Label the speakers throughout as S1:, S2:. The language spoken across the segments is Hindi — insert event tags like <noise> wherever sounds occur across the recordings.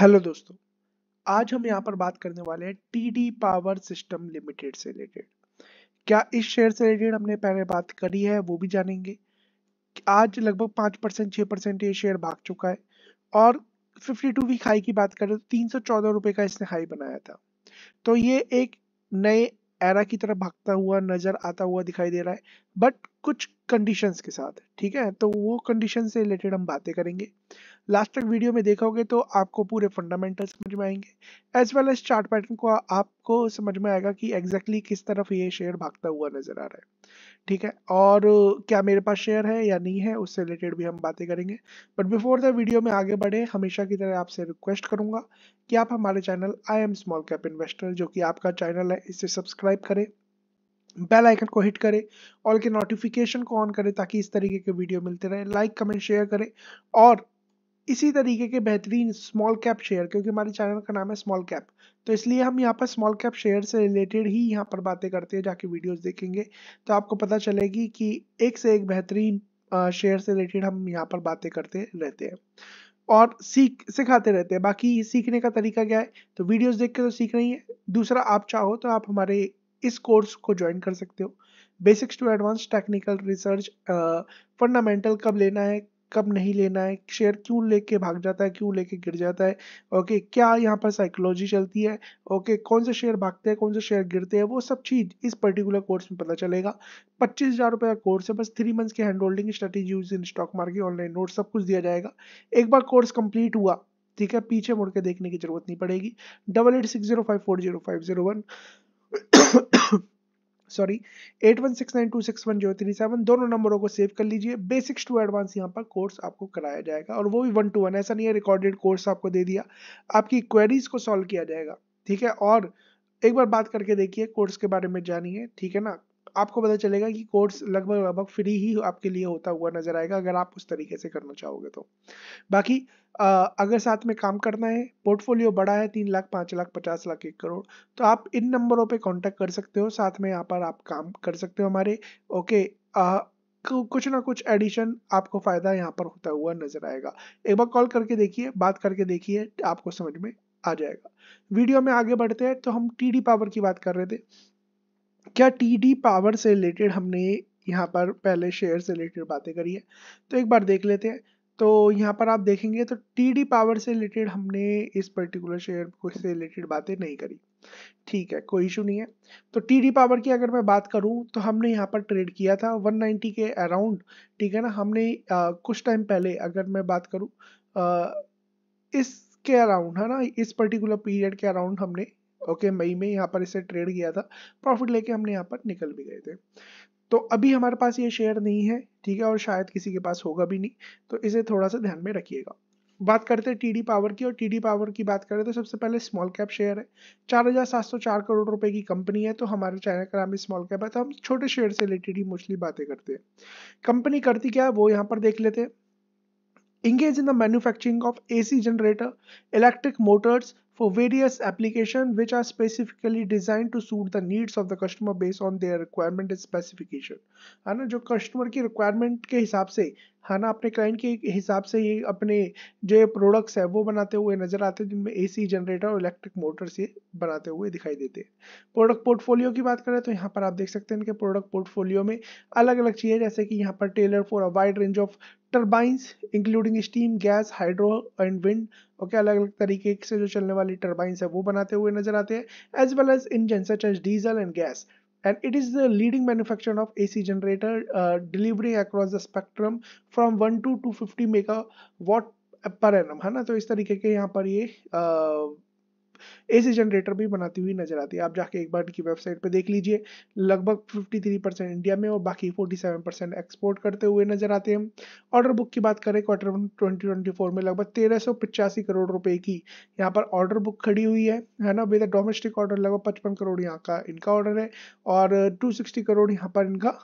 S1: हेलो दोस्तों आज हम यहाँ पर बात करने वाले हैं टीडी पावर सिस्टम लिमिटेड से रिलेटेड क्या इस शेयर से रिलेटेड हमने पहले बात करी है वो भी जानेंगे आज लगभग पाँच परसेंट छः परसेंट ये शेयर भाग चुका है और 52 वीक हाई की बात करें तो तीन सौ चौदह रुपये का इसने हाई बनाया था तो ये एक नए एरा की तरफ भागता हुआ नजर आता हुआ दिखाई दे रहा है बट कुछ कंडीशंस के साथ ठीक है तो वो कंडीशन से रिलेटेड हम बातें करेंगे लास्ट तक वीडियो में देखोगे तो आपको पूरे फंडामेंटल समझ में आएंगे as well as chart pattern को आपको समझ में आएगा कि एग्जैक्टली exactly किस तरफ ये शेयर भागता हुआ नजर आ रहा है ठीक है और क्या मेरे पास शेयर है या नहीं है उससे रिलेटेड भी हम बातें करेंगे बट बिफोर द वीडियो में आगे बढ़े हमेशा की तरह आपसे रिक्वेस्ट करूंगा कि आप हमारे channel I am small cap investor जो कि आपका चैनल है इसे सब्सक्राइब करें बेल आइकन को हिट करें ऑल के नोटिफिकेशन को ऑन करें ताकि इस तरीके के वीडियो मिलते रहे लाइक कमेंट शेयर करें और इसी तरीके के बेहतरीन स्मॉल कैप शेयर क्योंकि हमारे चैनल का नाम है स्मॉल कैप तो इसलिए हम यहाँ पर स्मॉल कैप शेयर से रिलेटेड ही यहाँ पर बातें करते हैं जाके वीडियोस देखेंगे तो आपको पता चलेगी कि एक से एक बेहतरीन शेयर से रिलेटेड हम यहाँ पर बातें करते रहते हैं और सीख सिखाते रहते हैं बाकी सीखने का तरीका क्या है तो वीडियोज़ देख के तो सीख रही है दूसरा आप चाहो तो आप हमारे इस कोर्स को ज्वाइन कर सकते हो basics to advance technical research fundamental कब लेना है कब नहीं लेना है शेयर क्यों लेके भाग जाता है क्यों लेके गिर जाता है ओके क्या यहाँ पर साइकोलॉजी चलती है ओके कौन से शेयर भागते हैं कौन से शेयर गिरते हैं वो सब चीज़ इस पर्टिकुलर कोर्स में पता चलेगा पच्चीस हज़ार रुपये का कोर्स है बस थ्री मंथ्स के hand holding use in stock market online note सब कुछ दिया जाएगा एक बार कोर्स कंप्लीट हुआ ठीक है पीछे मुड़ के देखने की जरूरत नहीं पड़ेगी double eight six zero five four zero five zero one sorry eight one six nine two six one zero three seven दोनों नंबरों को सेव कर लीजिए बेसिक्स टू एडवांस यहाँ पर कोर्स आपको कराया जाएगा और वो भी वन टू वन ऐसा नहीं है रिकॉर्डेड कोर्स आपको दे दिया आपकी क्वेरीज को सॉल्व किया जाएगा ठीक है और एक बार बात करके देखिए कोर्स के बारे में जानिए ठीक है ना आपको पता चलेगा कि कोर्स लगभग लगभग फ्री ही आपके लिए होता हुआ नजर आएगा अगर आप उस तरीके से करना चाहोगे तो बाकी अगर साथ में काम करना है पोर्टफोलियो बड़ा है तीन लाख पाँच लाख पचास लाख एक करोड़ तो आप इन नंबरों पे कांटेक्ट कर सकते हो साथ में यहाँ पर आप काम कर सकते हो हमारे ओके आ, कुछ ना कुछ एडिशन आपको फायदा यहाँ पर होता हुआ नजर आएगा एक बार कॉल करके देखिए बात करके देखिए आपको समझ में आ जाएगा वीडियो में आगे बढ़ते हैं तो हम टीडी पावर की बात कर रहे थे क्या टीडी पावर से रिलेटेड हमने यहाँ पर पहले शेयर से रिलेटेड बातें करी है तो एक बार देख लेते हैं तो यहाँ पर आप देखेंगे तो टीडी पावर से रिलेटेड हमने इस पर्टिकुलर शेयर से रिलेटेड बातें नहीं करी ठीक है कोई इशू नहीं है तो टीडी पावर की अगर मैं बात करूँ तो हमने यहाँ पर ट्रेड किया था 190 के अराउंड ठीक है ना हमने आ, कुछ टाइम पहले अगर मैं बात करूँ इसके अराउंड है ना इस पर्टिकुलर पीरियड के अराउंड हमने ओके मई में यहाँ पर इसे ट्रेड किया था प्रॉफिट लेके हमने यहाँ पर निकल भी गए थे तो अभी हमारे पास ये शेयर नहीं है ठीक है और शायद किसी के पास होगा भी नहीं तो इसे थोड़ा सा ध्यान में रखिएगा बात करते हैं टीडी पावर की और टीडी पावर की बात करें तो सबसे पहले स्मॉल कैप शेयर है चार हजार सात सौ चार करोड़ रुपए की कंपनी है तो हमारे चाइना का नाम स्मॉल कैप है तो हम छोटे शेयर से रिलेटेड ही मोस्टली बातें करते हैं कंपनी करती क्या है वो यहाँ पर देख लेते हैं engage in the manufacturing of AC generator electric motors for various applications which are specifically designed to suit the needs of the customer based on their requirement and specification है ना जो customer की requirement के हिसाब से है ना अपने क्लाइंट के हिसाब से ये अपने जो प्रोडक्ट्स है वो बनाते हुए नजर आते हैं जिनमें एसी जनरेटर और इलेक्ट्रिक मोटर से बनाते हुए दिखाई देते हैं प्रोडक्ट पोर्टफोलियो की बात करें तो यहाँ पर आप देख सकते हैं इनके प्रोडक्ट पोर्टफोलियो में अलग अलग चीज़ें जैसे कि यहाँ पर tailor for a wide range of turbines including steam gas hydro and wind okay अलग अलग तरीके से जो चलने वाली टर्बाइंस है वो बनाते हुए नजर आते हैं as well as engine such as diesel and gas and it is the leading manufacturer of AC generator uh, delivering across the spectrum from 1 to 250 megawatt per annum. है ना तो इस तरीके के यहाँ पर ये uh, एसी जनरेटर भी बनाती हुई नजर आती है आप जाके एक बार इनकी वेबसाइट पर देख लीजिए लगभग 53 परसेंट इंडिया में और बाकी 47 परसेंट एक्सपोर्ट करते हुए नजर आते हैं ऑर्डर बुक की बात करें क्वार्टर वन ट्वेंटी में लगभग तेरह करोड़ रुपए की यहाँ पर ऑर्डर बुक खड़ी हुई है है ना विद डोमेस्टिक ऑर्डर लगभग पचपन करोड़ यहाँ का इनका ऑर्डर है और टू करोड़ यहाँ पर इनका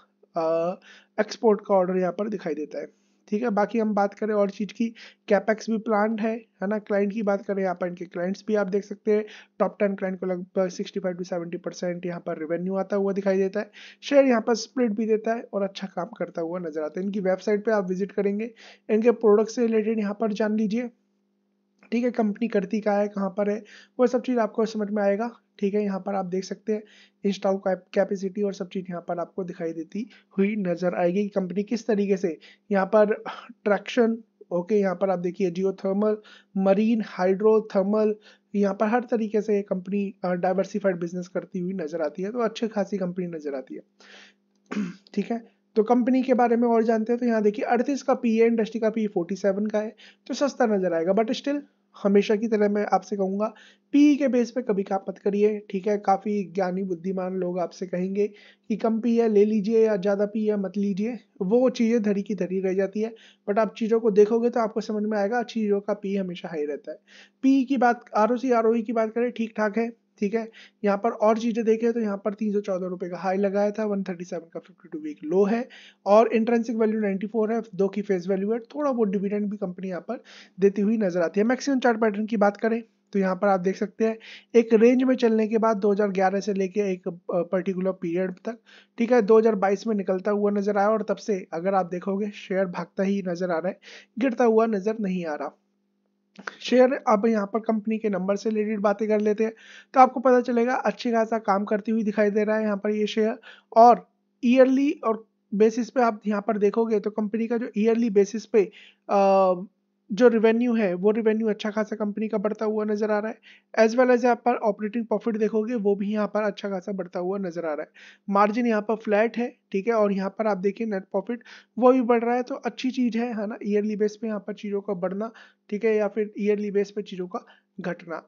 S1: एक्सपोर्ट का ऑर्डर यहाँ पर दिखाई देता है ठीक है बाकी हम बात करें और चीज़ की कैपेक्स भी प्लान है है ना क्लाइंट की बात करें यहाँ पर इनके क्लाइंट्स भी आप देख सकते हैं टॉप टेन क्लाइंट को लगभग sixty five to seventy percent यहाँ पर रेवेन्यू आता हुआ दिखाई देता है शेयर यहाँ पर स्प्लिट भी देता है और अच्छा काम करता हुआ नजर आता है इनकी वेबसाइट पर आप विजिट करेंगे इनके प्रोडक्ट से रिलेटेड यहाँ पर जान लीजिए ठीक है कंपनी करती क्या है कहाँ पर है वो सब चीज़ आपको समझ में आएगा ठीक है यहाँ पर आप देख सकते हैं इंस्टॉल कैपेसिटी और सब चीज़ यहाँ पर आपको दिखाई देती हुई नज़र आएगी कि कंपनी किस तरीके से यहाँ पर ट्रैक्शन ओके यहाँ पर आप देखिए geothermal marine hydrothermal यहाँ पर हर तरीके से कंपनी डाइवर्सिफाइड बिजनेस करती हुई नज़र आती है तो अच्छी खासी कंपनी नज़र आती है <clears throat> ठीक है तो कंपनी के बारे में और जानते हैं तो यहाँ देखिए अड़तीस का पी ए इंडस्ट्री का पी फोर्टी सेवन का है तो सस्ता नजर आएगा बट स्टिल हमेशा की तरह मैं आपसे कहूँगा पी के बेस पे कभी काम मत करिए ठीक है काफ़ी ज्ञानी बुद्धिमान लोग आपसे कहेंगे कि कम पी है ले लीजिए या ज़्यादा पी है मत लीजिए वो चीज़ें धरी की धरी रह जाती है बट आप चीज़ों को देखोगे तो आपको समझ में आएगा चीज़ों का पी हमेशा हाई रहता है पी की बात R O C R O की बात करें ठीक ठाक है ठीक है यहाँ पर और चीज़ें देखें तो यहाँ पर तीन सौ चौदह रुपए का हाई लगाया था वन थर्टी सेवन का फिफ्टी टू वीक लो है और इंट्रेंसिक वैल्यू नाइन्टी फोर है दो की फेस वैल्यू है थोड़ा बहुत डिविडेंड भी कंपनी यहाँ पर देती हुई नजर आती है मैक्सिमम चार्ट पैटर्न की बात करें तो यहाँ पर आप देख सकते हैं एक रेंज में चलने के बाद 2011 से लेके एक पर्टिकुलर पीरियड तक ठीक है 2022 में निकलता हुआ नजर आया और तब से अगर आप देखोगे शेयर भागता ही नजर आ रहा है गिरता हुआ नजर नहीं आ रहा शेयर अब यहाँ पर कंपनी के नंबर से रिलेटेड बातें कर लेते हैं तो आपको पता चलेगा अच्छी खासा काम करती हुई दिखाई दे रहा है यहाँ पर ये शेयर और ईयरली और बेसिस पे आप यहाँ पर देखोगे तो कंपनी का जो ईयरली बेसिस पे आ, जो रिवेन्यू है वो रिवेन्यू अच्छा खासा कंपनी का बढ़ता हुआ नजर आ रहा है एज वेल एज यहाँ पर ऑपरेटिंग प्रॉफिट देखोगे वो भी यहाँ पर अच्छा खासा बढ़ता हुआ नजर आ रहा है मार्जिन यहाँ पर फ्लैट है ठीक है और यहाँ पर आप देखिए नेट प्रॉफिट वो भी बढ़ रहा है तो अच्छी चीज़ है है ना ईयरली बेस पे यहाँ पर चीज़ों का बढ़ना ठीक है या फिर ईयरली बेस पे चीज़ों का घटना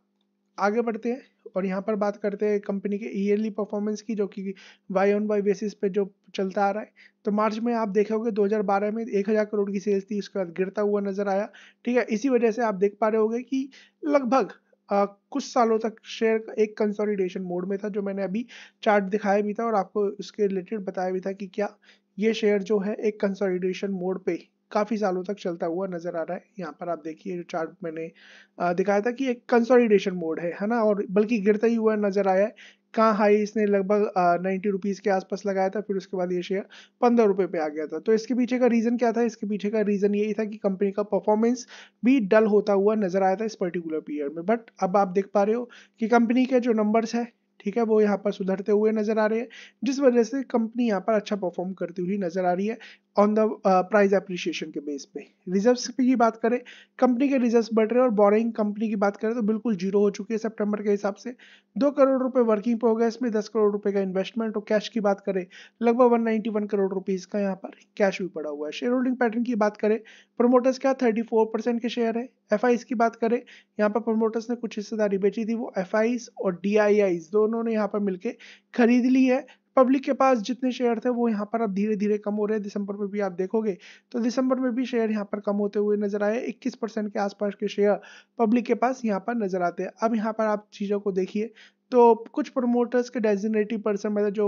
S1: आगे बढ़ते हैं और यहाँ पर बात करते हैं कंपनी के ईयरली परफॉर्मेंस की जो कि वाई ऑन वाई बेसिस पे जो चलता आ रहा है तो मार्च में आप देखोगे 2012 में 1000 करोड़ की सेल्स थी उसके बाद गिरता हुआ नजर आया ठीक है इसी वजह से आप देख पा रहे होगे कि लगभग आ, कुछ सालों तक शेयर का एक कंसोलिडेशन मोड में था जो मैंने अभी चार्ट दिखाया भी था और आपको उसके रिलेटेड बताया भी था कि क्या ये शेयर जो है एक कंसोलिडेशन मोड पे काफ़ी सालों तक चलता हुआ नज़र आ रहा है यहाँ पर आप देखिए जो चार्ट मैंने दिखाया था कि एक कंसोलिडेशन मोड है है ना और बल्कि गिरता ही हुआ नज़र आया है कहाँ हाई इसने लगभग नाइन्टी रुपीज़ के आसपास लगाया था फिर उसके बाद ये शेयर पंद्रह रुपये पे आ गया था तो इसके पीछे का रीज़न क्या था इसके पीछे का रीज़न यही था कि कंपनी का परफॉर्मेंस भी डल होता हुआ नज़र आया था इस पर्टिकुलर पीरियड में बट अब आप देख पा रहे हो कि कंपनी के जो नंबर्स है ठीक है वो यहाँ पर सुधरते हुए नजर आ रहे हैं जिस वजह से कंपनी यहाँ पर अच्छा परफॉर्म करती हुई नजर आ रही है ऑन द प्राइस एप्रिसिएशन के बेस पे रिजर्व्स की बात करें कंपनी के रिजर्व्स बढ़ रहे हैं और बोरिंग कंपनी की बात करें तो बिल्कुल जीरो हो चुकी है सितंबर के हिसाब से दो करोड़ रुपए वर्किंग प्रोग्रेस में दस करोड़ रुपए का इन्वेस्टमेंट और कैश की बात करें लगभग one ninety one crore rupees का यहाँ पर कैश भी पड़ा हुआ है शेयर होल्डिंग पैटर्न की बात करें प्रोमोटर्स का थर्टी फोर परसेंट के शेयर है एफ की बात करें यहाँ पर प्रोमोटर्स ने कुछ हिस्सेदारी बेची थी वो एफ और डी दोनों ने यहाँ पर मिलकर खरीद ली है पब्लिक के पास जितने शेयर थे वो यहाँ पर अब धीरे धीरे कम हो रहे हैं दिसंबर में भी आप देखोगे तो दिसंबर में भी शेयर यहाँ पर कम होते हुए नजर आए 21 परसेंट के आसपास के शेयर पब्लिक के पास यहाँ पर नजर आते हैं अब यहाँ पर आप चीज़ों को देखिए तो कुछ प्रमोटर्स के डेजिग्नेटिव पर्सन मतलब जो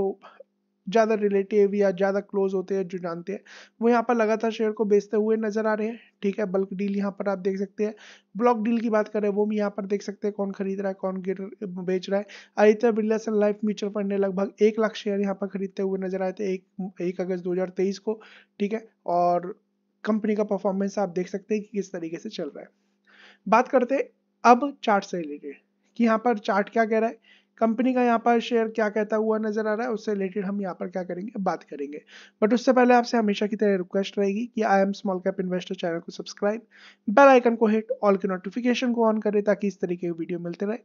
S1: ज़्यादा रिलेटिव या ज़्यादा क्लोज होते हैं जो जानते हैं वो यहाँ पर लगातार शेयर को बेचते हुए नजर आ रहे हैं ठीक है बल्क डील यहाँ पर आप देख सकते हैं ब्लॉक डील की बात करें वो भी यहाँ पर देख सकते हैं कौन खरीद रहा है कौन गिर बेच रहा है Aditya Birla Sun Life mutual fund ने लगभग एक लाख शेयर यहाँ पर खरीदते हुए नजर आए थे एक एक अगस्त दो को ठीक है और कंपनी का परफॉर्मेंस आप देख सकते हैं कि किस तरीके से चल रहा है बात करते हैं अब चार्ट से रिलेटेड कि यहाँ पर चार्ट क्या कह रहा है कंपनी का यहाँ पर शेयर क्या कहता हुआ नजर आ रहा है उससे रिलेटेड हम यहाँ पर क्या करेंगे बात करेंगे बट उससे पहले आपसे हमेशा की तरह रिक्वेस्ट रहेगी कि I am small cap investor channel को सब्सक्राइब बेल आइकन को हिट ऑल के नोटिफिकेशन को ऑन करें ताकि इस तरीके के वीडियो मिलते रहे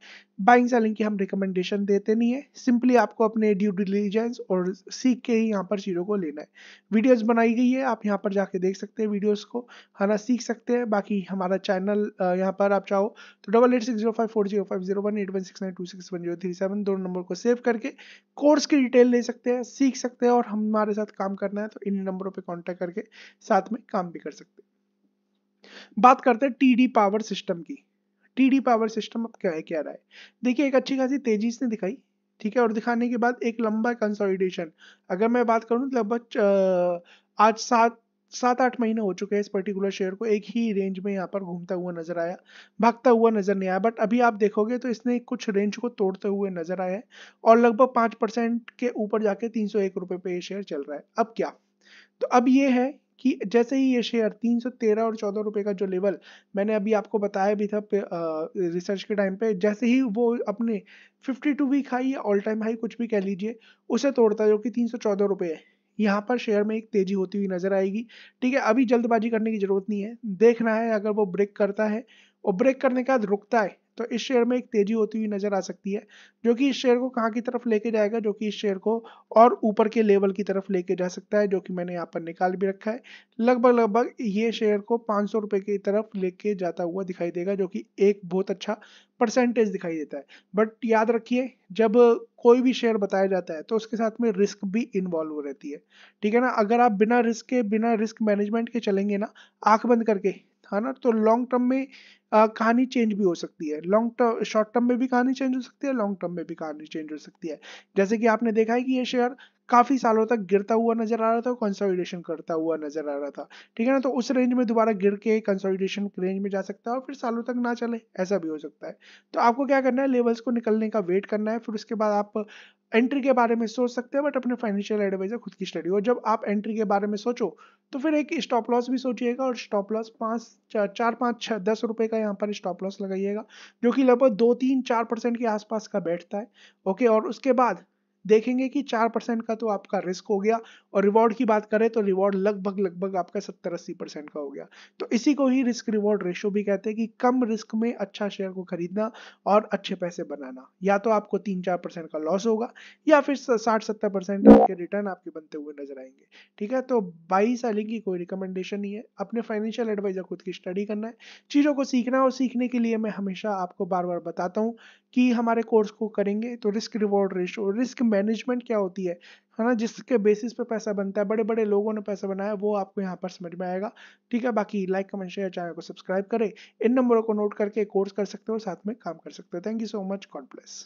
S1: बाइंग सेलिंग की हम रिकमेंडेशन देते नहीं है सिंपली आपको अपने ड्यू डिलीजेंस और सीख के ही यहाँ पर चीज़ों को लेना है वीडियोज बनाई गई है आप यहाँ पर जाके देख सकते हैं वीडियोज को है ना सीख सकते हैं बाकी हमारा चैनल यहाँ पर आप चाहो तो double eight six zero five four zero five zero one eight one six nine two six one zero three seven दोनों नंबर को सेव करके कोर्स की डिटेल ले सकते हैं सीख सकते हैं और हमारे साथ काम करना है तो इन नंबरों पे कांटेक्ट करके साथ में काम भी कर सकते हैं बात करते हैं टीडी पावर सिस्टम की टीडी पावर सिस्टम अब क्या है क्या रहा है देखिए एक अच्छी खासी तेजी से दिखाई ठीक है और दिखाने के बाद एक लंबा कंसोलिडेशन अगर मैं बात करूं तो लगभग आज सात सात आठ महीने हो चुके हैं इस पर्टिकुलर शेयर को एक ही रेंज में यहाँ पर घूमता हुआ नजर आया भागता हुआ नजर नहीं आया बट अभी आप देखोगे तो इसने कुछ रेंज को तोड़ते हुए नजर आया है और लगभग पांच परसेंट के ऊपर जाके तीन सौ एक रुपये पे ये शेयर चल रहा है अब क्या तो अब ये है कि जैसे ही ये शेयर 313 और चौदह रुपये का जो लेवल मैंने अभी आपको बताया भी था रिसर्च के टाइम पे जैसे ही वो अपने 52 वीक हाई या ऑल टाइम हाई कुछ भी कह लीजिए उसे तोड़ता जो कि तीन सौ चौदह रुपये है यहाँ पर शेयर में एक तेजी होती हुई नजर आएगी ठीक है अभी जल्दबाजी करने की जरूरत नहीं है देखना है अगर वो ब्रेक करता है और ब्रेक करने के बाद रुकता है तो इस शेयर में एक तेजी होती हुई नजर आ सकती है जो कि इस शेयर को कहाँ की तरफ लेके जाएगा जो कि इस शेयर को और ऊपर के लेवल की तरफ लेके जा सकता है जो कि मैंने यहाँ पर निकाल भी रखा है लगभग लगभग ये शेयर को पाँच सौ रुपये की तरफ लेके जाता हुआ दिखाई देगा जो कि एक बहुत अच्छा परसेंटेज दिखाई देता है बट याद रखिए जब कोई भी शेयर बताया जाता है तो उसके साथ में रिस्क भी इन्वॉल्व रहती है ठीक है ना अगर आप बिना रिस्क के बिना रिस्क मैनेजमेंट के चलेंगे ना आंख बंद करके है ना तो लॉन्ग टर्म में आ, कहानी चेंज भी हो सकती है लॉन्ग टर्म शॉर्ट टर्म में भी कहानी चेंज हो सकती है लॉन्ग टर्म में भी कहानी चेंज हो सकती है जैसे कि आपने देखा है कि ये शेयर काफी सालों तक गिरता हुआ नजर आ रहा था कंसोलिडेशन करता हुआ नजर आ रहा था ठीक है ना तो उस रेंज में दोबारा गिर के कंसोलिडेशन रेंज में जा सकता है और फिर सालों तक ना चले ऐसा भी हो सकता है तो आपको क्या करना है लेवल्स को निकलने का वेट करना है फिर उसके बाद आप एंट्री के बारे में सोच सकते हैं बट अपने फाइनेंशियल एडवाइजर खुद की स्टडी और जब आप एंट्री के बारे में सोचो तो फिर एक स्टॉप लॉस भी सोचिएगा और स्टॉप लॉस पाँच चार चार पाँच छः दस रुपये का यहाँ पर स्टॉप लॉस लगाइएगा जो कि लगभग दो तीन चार परसेंट के आसपास का बैठता है ओके और उसके बाद देखेंगे कि चार परसेंट का तो आपका रिस्क हो गया और रिवॉर्ड की बात करें तो रिवॉर्ड लगभग लगभग आपका सत्तर अस्सी परसेंट का हो गया तो इसी को ही रिस्क रिवॉर्ड रेशो भी कहते हैं कि कम रिस्क में अच्छा शेयर को खरीदना और अच्छे पैसे बनाना या तो आपको तीन चार परसेंट का लॉस होगा या फिर साठ सत्तर परसेंट आपके रिटर्न आपके बनते हुए नजर आएंगे ठीक है तो बाई सेलिंग की कोई रिकमेंडेशन नहीं है अपने फाइनेंशियल एडवाइजर खुद की स्टडी करना है चीज़ों को सीखना है और सीखने के लिए मैं हमेशा आपको बार बार बताता हूँ कि हमारे कोर्स को करेंगे तो risk reward ratio risk management क्या होती है है ना जिसके बेसिस पे पैसा बनता है बड़े बड़े लोगों ने पैसा बनाया वो आपको यहाँ पर समझ में आएगा ठीक है बाकी लाइक कमेंट शेयर चैनल को सब्सक्राइब करें इन नंबरों को नोट करके कोर्स कर सकते हो और साथ में काम कर सकते हो thank you so much God bless